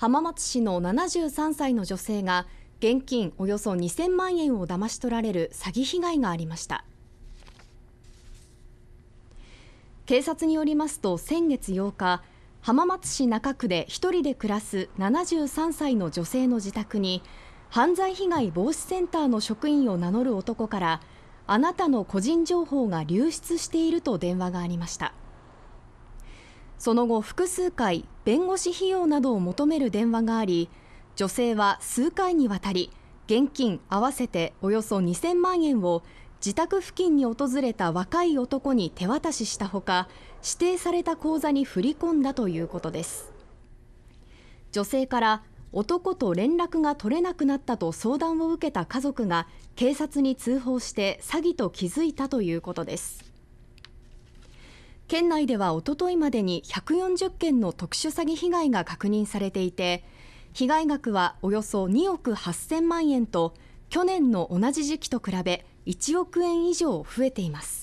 浜松市の73歳の女性が現金およそ2000万円を騙し取られる詐欺被害がありました警察によりますと先月8日浜松市中区で1人で暮らす73歳の女性の自宅に犯罪被害防止センターの職員を名乗る男からあなたの個人情報が流出していると電話がありました。その後複数回弁護士費用などを求める電話があり女性は数回にわたり現金合わせておよそ2000万円を自宅付近に訪れた若い男に手渡ししたほか指定された口座に振り込んだということです女性から男と連絡が取れなくなったと相談を受けた家族が警察に通報して詐欺と気づいたということです県内ではおとといまでに140件の特殊詐欺被害が確認されていて被害額はおよそ2億8000万円と去年の同じ時期と比べ1億円以上増えています